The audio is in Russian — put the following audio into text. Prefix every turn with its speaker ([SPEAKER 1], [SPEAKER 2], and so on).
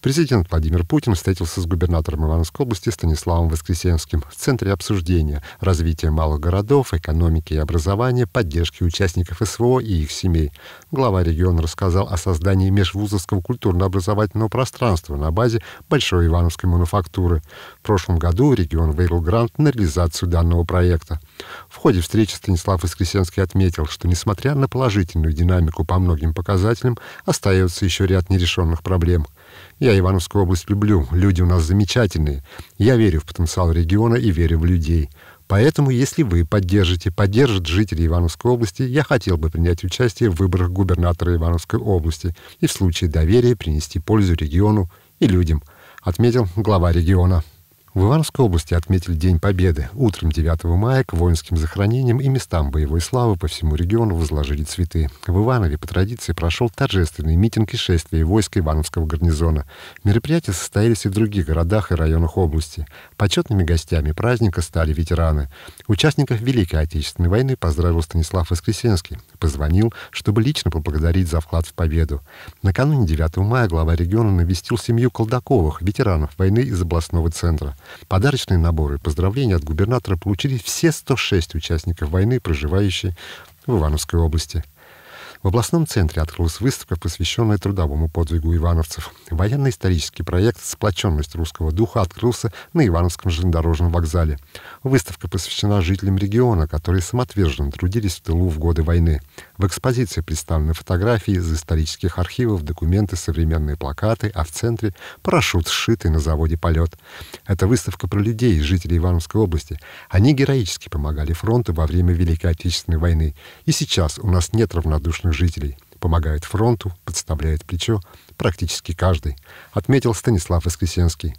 [SPEAKER 1] Президент Владимир Путин встретился с губернатором Ивановской области Станиславом Воскресенским в Центре обсуждения развития малых городов, экономики и образования, поддержки участников СВО и их семей. Глава региона рассказал о создании межвузовского культурно-образовательного пространства на базе Большой Ивановской мануфактуры. В прошлом году регион выиграл грант на реализацию данного проекта. В ходе встречи Станислав Воскресенский отметил, что несмотря на положительную динамику по многим показателям, остается еще ряд нерешенных проблем – я Ивановскую область люблю, люди у нас замечательные. Я верю в потенциал региона и верю в людей. Поэтому, если вы поддержите, поддержат жители Ивановской области, я хотел бы принять участие в выборах губернатора Ивановской области и в случае доверия принести пользу региону и людям, отметил глава региона. В Ивановской области отметили День Победы. Утром 9 мая к воинским захоронениям и местам боевой славы по всему региону возложили цветы. В Иванове по традиции прошел торжественный митинг и шествие войск Ивановского гарнизона. Мероприятия состоялись и в других городах и районах области. Почетными гостями праздника стали ветераны. Участников Великой Отечественной войны поздравил Станислав Воскресенский позвонил, чтобы лично поблагодарить за вклад в победу. Накануне 9 мая глава региона навестил семью Колдаковых, ветеранов войны из областного центра. Подарочные наборы и поздравления от губернатора получили все 106 участников войны, проживающие в Ивановской области. В областном центре открылась выставка, посвященная трудовому подвигу ивановцев. Военно-исторический проект «Сплоченность русского духа» открылся на Ивановском железнодорожном вокзале. Выставка посвящена жителям региона, которые самоотверженно трудились в тылу в годы войны. В экспозиции представлены фотографии из исторических архивов, документы, современные плакаты, а в центре — парашют, сшитый на заводе «Полет». Это выставка про людей, жителей Ивановской области. Они героически помогали фронту во время Великой Отечественной войны. И сейчас у нас нет равнодушных жителей. Помогают фронту, подставляют плечо практически каждый, отметил Станислав Воскресенский.